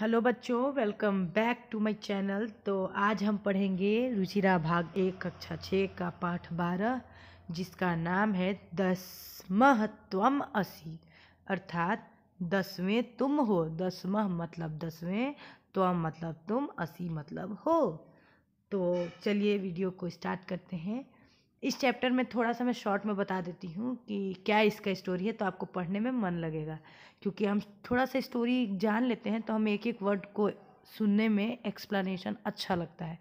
hello बच्चों welcome back to my channel तो आज हम पढ़ेंगे रुचिरा भाग एक कक्षा छः का पाठ बारह जिसका नाम है दस मह असी अर्थात दसवें तुम हो दसमह मतलब दसवें त्व मतलब तुम असी मतलब हो तो चलिए वीडियो को स्टार्ट करते हैं इस चैप्टर में थोड़ा सा मैं शॉर्ट में बता देती हूँ कि क्या इसका स्टोरी है तो आपको पढ़ने में मन लगेगा क्योंकि हम थोड़ा सा स्टोरी जान लेते हैं तो हम एक एक वर्ड को सुनने में एक्सप्लेनेशन अच्छा लगता है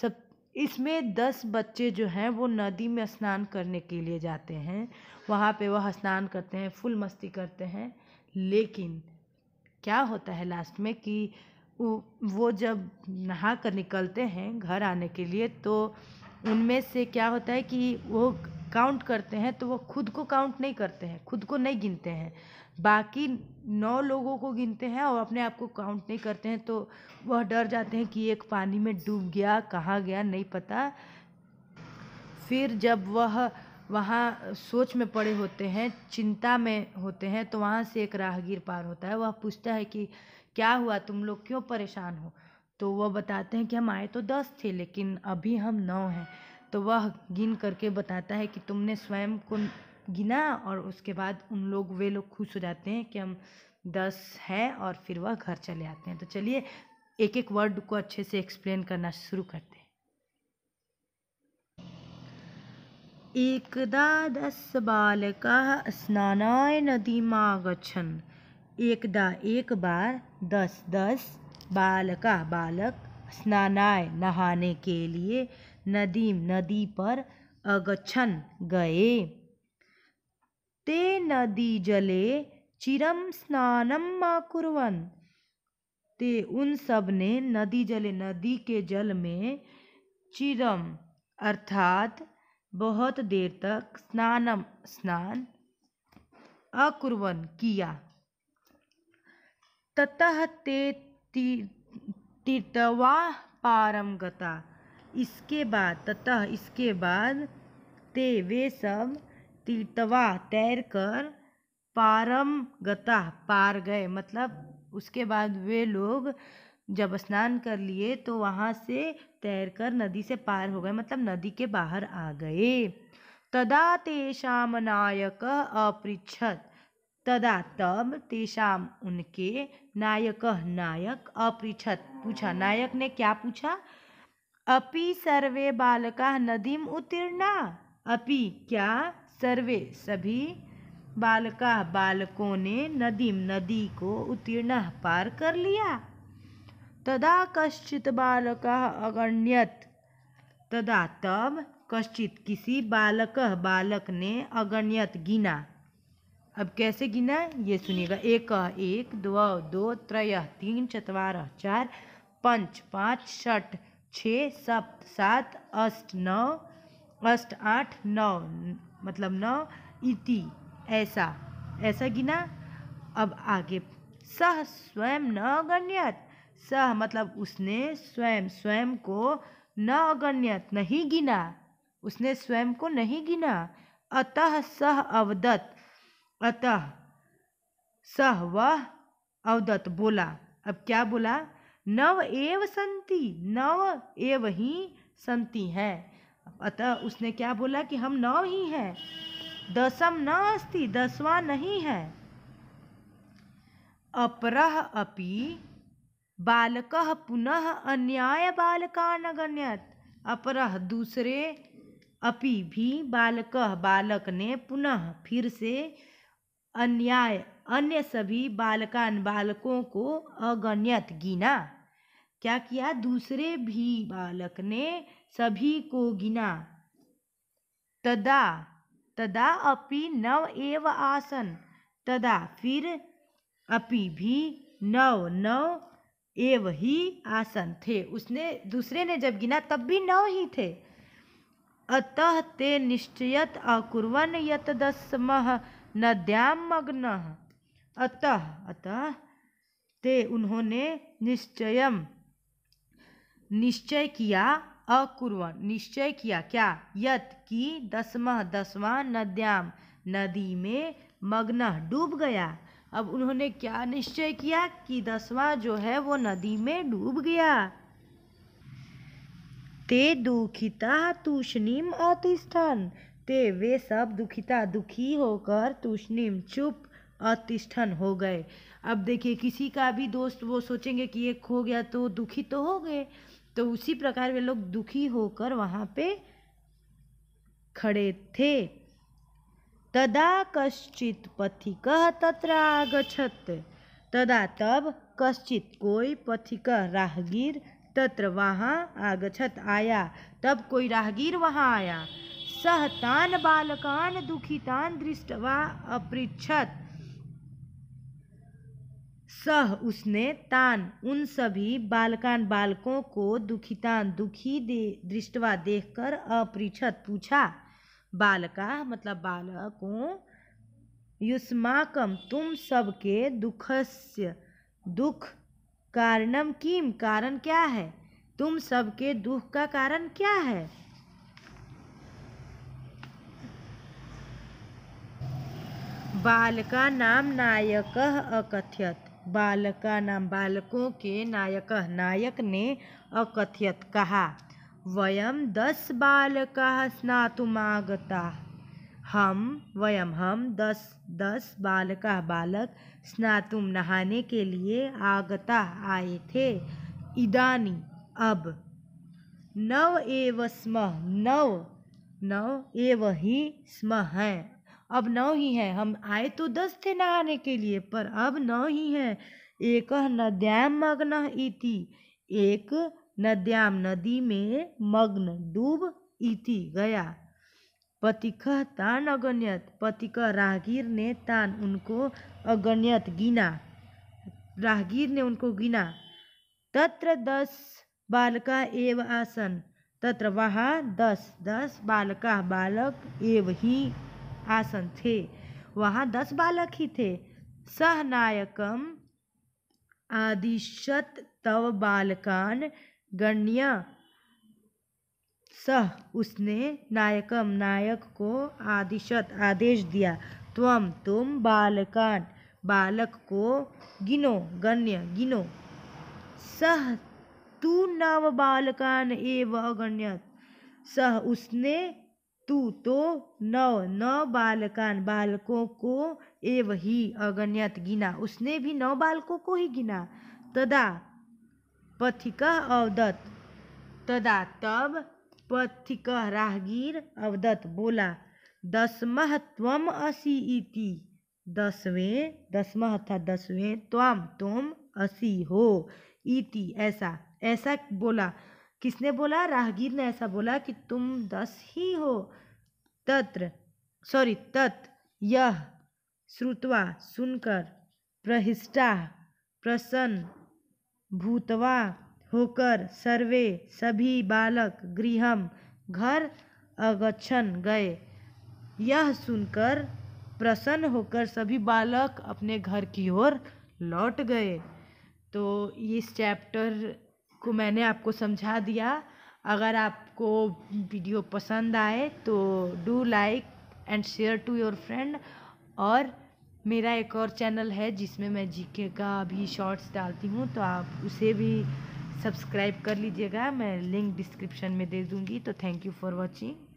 सब इसमें दस बच्चे जो हैं वो नदी में स्नान करने के लिए जाते हैं वहाँ पे वह स्नान करते हैं फुल मस्ती करते हैं लेकिन क्या होता है लास्ट में कि वो जब नहा कर निकलते हैं घर आने के लिए तो उनमें से क्या होता है कि वो काउंट करते हैं तो वो खुद को काउंट नहीं करते हैं खुद को नहीं गिनते हैं बाकी नौ लोगों को गिनते हैं और अपने आप को काउंट नहीं करते हैं तो वह डर जाते हैं कि एक पानी में डूब गया कहाँ गया नहीं पता फिर जब वह वहाँ सोच में पड़े होते हैं चिंता में होते हैं तो वहाँ से एक राहगीर पार होता है वह पूछता है कि क्या हुआ तुम लोग क्यों परेशान हो तो वह बताते हैं कि हम आए तो दस थे लेकिन अभी हम नौ हैं तो वह गिन करके बताता है कि तुमने स्वयं को गिना और उसके बाद उन लोग वे लोग खुश हो जाते हैं कि हम दस हैं और फिर वह घर चले आते हैं तो चलिए एक एक वर्ड को अच्छे से एक्सप्लेन करना शुरू करते हैं एकदा दस बालक स्नानाय नदी मागछन एकदा एक बार दस दस बालका बालक स्नानाय नहाने के लिए नदी नदी पर अगछन गए ते नदी जले चिरम स्नानम माकुरवन ते उन सब ने नदी जले नदी के जल में चिरम अर्थात बहुत देर तक स्नानम स्नान अकुरवन किया ततः ते तीर्तवा पारम गता इसके बाद ततः इसके बाद ते वे सब तीर्थवा तैर कर पारम गता पार गए मतलब उसके बाद वे लोग जब स्नान कर लिए तो वहाँ से तैरकर नदी से पार हो गए मतलब नदी के बाहर आ गए तदा तेषा नायक अपृछत तदा तब तेषाम उनके नायक नायक अपृछत पूछा नायक ने क्या पूछा अपि सर्वे बालका नदीम उत्तीर्णा अपि क्या सर्वे सभी बालका बालकों ने नदीम नदी को उत्तीर्ण पार कर लिया तदा कश्चित बालका अगण्यत तदा तब कश्चित किसी बालक बालक ने अगण्यत गिना अब कैसे गिना है ये सुनिएगा एक एक दो दो त्रय तीन चतवार चार पंच पाँच छठ छः सप्त सात अष्ट नौ अष्ट आठ नौ मतलब नौ इति ऐसा ऐसा गिना अब आगे सह स्वयं न अगण्यत सह मतलब उसने स्वयं स्वयं को न अगण्यत नहीं गिना उसने स्वयं को नहीं गिना अतः सह अवदत्त अतः सह वह अवदत्त बोला अब क्या बोला नव एव संति नव एव ही संति हैं अतः उसने क्या बोला कि हम नौ ही हैं दसम न अस्ति दसवा नहीं है अपरह अपि बालक पुनः अन्याय बालकान गण्यत अपरह दूसरे अपि भी बालक बालक ने पुनः फिर से अन्याय अन्य सभी बालकान बालकों को अगण्यत गिना क्या किया दूसरे भी बालक ने सभी को गिना तदा तदा अपि नव एव आसन तदा फिर अपि भी नव नव एव ही आसन थे उसने दूसरे ने जब गिना तब भी नव ही थे अतः ते निश्चयत अकुर्वन यत दसमह नद्याम मग्न अतः अतः ते उन्होंने निश्चय निश्चय किया अकुर्वन निश्चय किया क्या यत कि दसमह दसवा नद्याम नदी में मग्न डूब गया अब उन्होंने क्या निश्चय किया कि दसवा जो है वो नदी में डूब गया ते दुखिता तूषणीम अतिष्ठन देखते वे सब दुखिता दुखी होकर तूषणिम चुप अतिष्ठन हो गए अब देखिए किसी का भी दोस्त वो सोचेंगे कि ये खो गया तो दुखी तो हो गए तो उसी प्रकार वे लोग दुखी होकर वहाँ पे खड़े थे तदा कश्चित पथिक तत्र आगछत तदा तब कश्चित कोई पथिक राहगीर तत्र वहाँ आगछत आया तब कोई राहगीर वहाँ आया सह तान बालकान दुखितान दृष्टवा अपृछत सह उसने तान उन सभी बालकान बालकों को दुखितान दुखी दे दृष्टवा देखकर अपृछत पूछा बालका मतलब बालकों युष्माकम तुम सबके दुखस्य दुख कारणम किम कारण क्या है तुम सबके दुख का कारण क्या है बालका नाम नायक अकथ्यत बालका नाम बालकों के नायक नायक ने अकथ्यत कहा वयम दस बालका स्नातुमागता हम वयम हम दस दस बालका बालक स्नातुम नहाने के लिए आगता आए थे इदानी अब नव एव स्म नव नव एव ही स्म हैं अब नौ ही हैं हम आए तो दस थे नहाने के लिए पर अब नौ ही हैं एक नद्याम मग्न इति एक नद्याम नदी में मग्न डूब इति गया पतिक तान अगण्यत पतिक राहगीर ने तान उनको अगण्यत गिना राहगीर ने उनको गिना तत्र दस बालका एव आसन तत्र वहाँ दस दस बालका बालक एव ही आसन थे वहाँ दस बालक ही थे सहनायकम आदिशत तव बालकान गण्य सह उसने नायकम नायक को आदिशत आदेश दिया त्वम तुम बालकान बालक को गिनो गण्य गिनो सह तू नव बालकान एव अगण्य सह उसने तू तो नव नौ बालकान बालकों को एव ही अगण्यत गिना उसने भी नौ बालकों को ही गिना तदा पथिक अवदत तदा तब पथिक राहगीर अवदत बोला दसमह तम असी इति दसवें दसमह था दसवें तम तुम असी हो इति ऐसा ऐसा बोला किसने बोला राहगीर ने ऐसा बोला कि तुम दस ही हो तत्र सॉरी तत् यह श्रुतवा सुनकर प्रहिष्टा प्रसन्न भूतवा होकर सर्वे सभी बालक गृहम घर अगछन गए यह सुनकर प्रसन्न होकर सभी बालक अपने घर की ओर लौट गए तो इस चैप्टर को मैंने आपको समझा दिया अगर आपको वीडियो पसंद आए तो do like and share to your friend और मेरा एक और चैनल है जिसमें मैं जीके का भी शॉर्ट्स डालती हूँ तो आप उसे भी सब्सक्राइब कर लीजिएगा मैं लिंक डिस्क्रिप्शन में दे दूँगी तो थैंक यू फॉर वॉचिंग